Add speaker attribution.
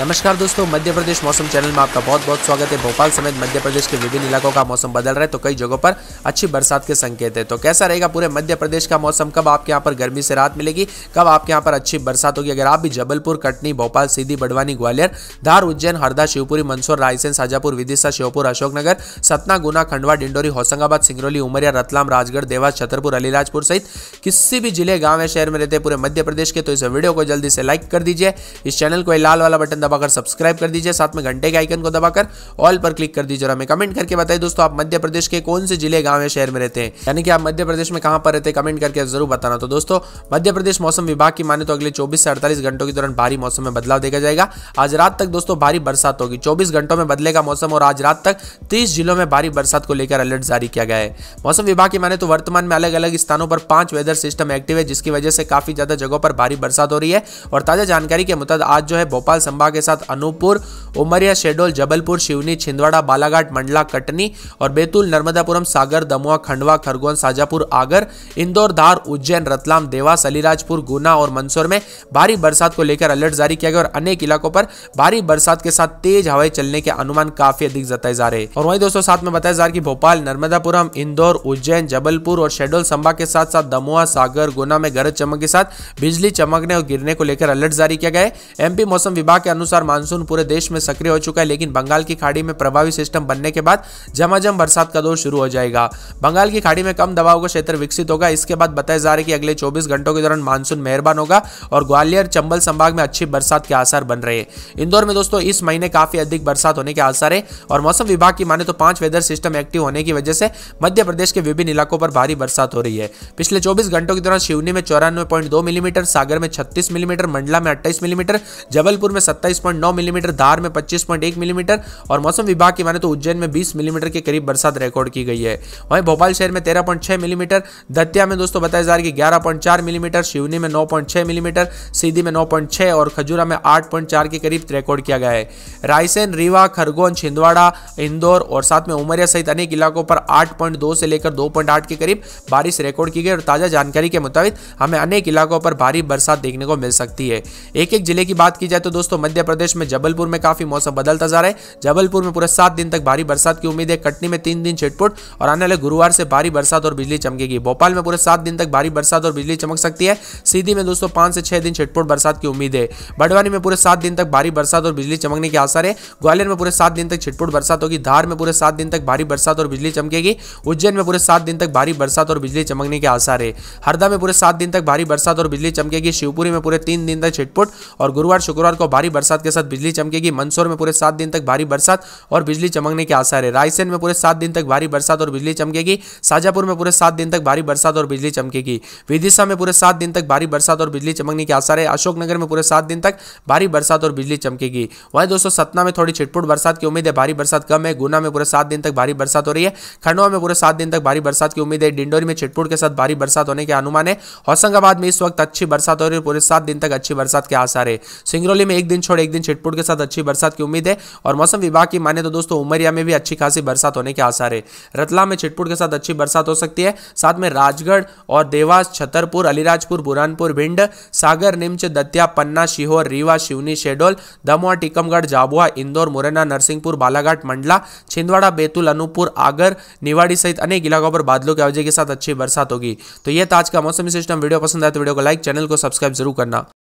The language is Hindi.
Speaker 1: नमस्कार दोस्तों मध्य प्रदेश मौसम चैनल में आपका बहुत बहुत स्वागत है भोपाल समेत मध्य प्रदेश के विभिन्न इलाकों का मौसम बदल रहा है तो कई जगहों पर अच्छी बरसात के संकेत है तो कैसा रहेगा पूरे मध्य प्रदेश का मौसम कब आपके यहाँ पर गर्मी से रात मिलेगी कब आपके यहाँ पर अच्छी बरसात होगी अगर आप भी जबलपुर कटनी भोपाल सीधी बड़वानी ग्वालियर धार उज्जैन हरदा शिवपुरी मंदसौर रायसेन शाजापुर विदिशा श्योपुर अशोकनगर सतना गुना खंडवा डिंडोरी होशंगाबाद सिंगरौली उमरिया रतलाम राजगढ़ देवास छतरपुर अलीराजपुर सहित किसी भी जिले गाँव या शहर में रहते पूरे मध्य प्रदेश के तो इस वीडियो को जल्दी से लाइक कर दीजिए इस चैनल को लाल वाला बटन दबाकर मतलब सब्सक्राइब कर दीजिए साथ में घंटे के आइकन को दबाकर ऑल पर क्लिक कर दीजिए और हमें कमेंट करके बताइए दोस्तों आप मध्य प्रदेश के कौन से जिले गांव या शहर में रहते हैं यानी कि आप मध्य प्रदेश में कहां पर रहते हैं कमेंट करके जरूर बताना तो दोस्तों मध्य प्रदेश मौसम विभाग की माने तो अगले चौबीस से अड़तालीस घंटों के दौरान भारी मौसम में बदलाव देखा जाएगा आज रात तक दोस्तों भारी बरसात होगी चौबीस घंटों में बदलेगा मौसम और आज रात तक तीस जिलों में भारी बरसात को लेकर अलर्ट जारी किया गया है मौसम विभाग की माने तो वर्तमान में अलग अलग स्थानों पर पांच वेदर सिस्टम एक्टिव है जिसकी वजह से काफी ज्यादा जगहों पर भारी बरसात हो रही है और ताजा जानकारी के मुताबिक आज जो है भोपाल संभाग के साथ अनूपपुर उमरिया शेडोल जबलपुर शिवनी छिंदवाड़ा बालाघाट मंडला कटनी और बैतूल नर्मदापुरम सागर दमुआ खंडवा खरगोन साजापुर आगर इंदौर धार उज्जैन रतलाम देवास अलीराजपुर गुना और मंदसौर में भारी बरसात को लेकर अलर्ट जारी किया गया और अनेक इलाकों पर भारी बरसात के साथ तेज हवाएं चलने के अनुमान काफी अधिक जताए जा रहे हैं और वहीं दोस्तों साथ में बताया जा रहा है कि भोपाल नर्मदापुरम इंदौर उज्जैन जबलपुर और शेडोल संभाग के साथ साथ दमुआ सागर गुना में गरज चमक के साथ बिजली चमकने और गिरने को लेकर अलर्ट जारी किया गया है एमपी मौसम विभाग के अनुसार अनुसार मानसून पूरे देश में सक्रिय हो चुका है लेकिन बंगाल की खाड़ी में प्रभावी सिस्टम बनने के बाद झमाझम बरसात का दौर शुरू हो जाएगा बंगाल की खाड़ी में कम दबाव का क्षेत्र विकसित होगा इसके बाद बताया जा रहा है कि अगले चौबीस घंटों के दौरान मानसून मेहरबान होगा और ग्वालियर चंबल संभाग में अच्छी बरसात के आसार बन रहे हैं इंदौर में दोस्तों इस महीने काफी अधिक बरसात होने के आसार है और मौसम विभाग की माने तो पांच वेदर सिस्टम एक्टिव होने की वजह से मध्य प्रदेश के विभिन्न इलाकों पर भारी बरसात हो रही है पिछले चौबीस घंटों के दौरान शिवनी में चौरानवे मिलीमीटर सागर में छत्तीस मिलीमीटर मंडला में अट्ठाईस मिलीमीटर जबलपुर में सत्ताईस 25.9 मिलीमीटर धार में 25.1 मिलीमीटर और मौसम विभाग की माने तो उज्जैन में 20 मिलीमीटर के करीब बरसात रिकॉर्ड की गई है वहीं भोपाल शहर में 13.6 मिलीमीटर दतिया में दोस्तों बताया जा रहा है कि 11.4 मिलीमीटर शिवनी में 9.6 मिलीमीटर सीधी में 9.6 और खजूरा में 8.4 के करीब रिकॉर्ड किया गया है रायसेन रीवा खरगोन छिंदवाड़ा इंदौर और साथ में उमरिया सहित अनेक इलाकों पर दो से लेकर आठ के करीब बारिश रिकॉर्ड की गई और ताज़ा जानकारी के मुताबिक हमें अनेक इलाकों पर भारी बरसात देखने को मिल सकती है एक एक जिले की बात की जाए तो दोस्तों मध्य मध्य प्रदेश में जबलपुर में काफी मौसम बदलता जा रहा है जबलपुर में पूरे सात दिन तक भारी बरसात की उम्मीद है कटनी में तीन दिन छिटपुट और आने वाले गुरुवार से भारी बरसात और बिजली चमकेगी भोपाल में पूरे सात दिन तक भारी बरसात और बिजली चमक सकती है सीधी में दोस्तों पांच से छह दिन छिटपुट बरसात की उम्मीद है बड़वानी में पूरे सात दिन तक भारी बरसात और बिजली चमकने के आसार है ग्वालियर में पूरे सात दिन तक छिटपुट बरसात होगी धार में पूरे सात दिन तक भारी बरसात और बिजली चमकेगी उज्जैन में पूरे सात दिन तक भारी बरसात और बिजली चमकने के आसार है हरदा में पूरे सात दिन तक भारी बरसात और बिजली चमकेगी शिवपुरी में पूरे तीन दिन तक छिटपुट और गुरुवार शुक्रवार को भारी बरसात बरसात के साथ बिजली चमकेगी मंदसौर में पूरे सात दिन तक भारी बरसात और बिजली चमकने के आसार है रायसेन में पूरे सात दिन तक भारी बरसात और बिजली चमकेगी शाजापुर में पूरे सात दिन तक भारी बरसात और बिजली चमकेगी विदिशा में पूरे सात दिन तक भारी बरसात और बिजली चमकने के आसार है अशोकनगर में पूरे सात दिन तक भारी बरसात और बिजली चमकेगी वहीं दोस्तों सतना में थोड़ी छिटपुट बरसात की उम्मीद है भारी बरसात कम है गुना में पूरे सात दिन तक भारी बरसात हो रही है खंडवा में पूरे सात दिन तक भारी बरसात की उम्मीद है डिंडोरी में छिटपुट के साथ भारी बरसात होने के अनुमान है होशंगाबाद में इस वक्त अच्छी बरसात हो रही है पूरे सात दिन तक अच्छी बरसात के आसार है सिंगरौली में एक दिन छोड़ और एक दिन छिटपुट के साथ अच्छी बरसात की उम्मीद है और मौसम विभाग की माने तो दोस्तों उमरिया में भी अच्छी खासी बरसात होने के आसार है रतलाम में छिटपुट के साथ अच्छी बरसात हो सकती है साथ में राजगढ़ और देवास छतरपुर अलीराजपुर बुरानपुर भिंड सागर निम्च दतिया पन्ना शिहोर रीवा शिवनी शेडोल दमुआ टीकमगढ़ झाबुआ इंदौर मुरैना नरसिंहपुर बालाघाट मंडला छिंदवाड़ा बैतूल अनूपपुर आगर निवाड़ी सहित अनेक इलाकों पर बादलों के आवजे के साथ अच्छी बरसात होगी तो यह आज का मौसम सिस्टम वीडियो पसंद आए तो वीडियो को लाइक चैनल को सब्सक्राइब जरूर करना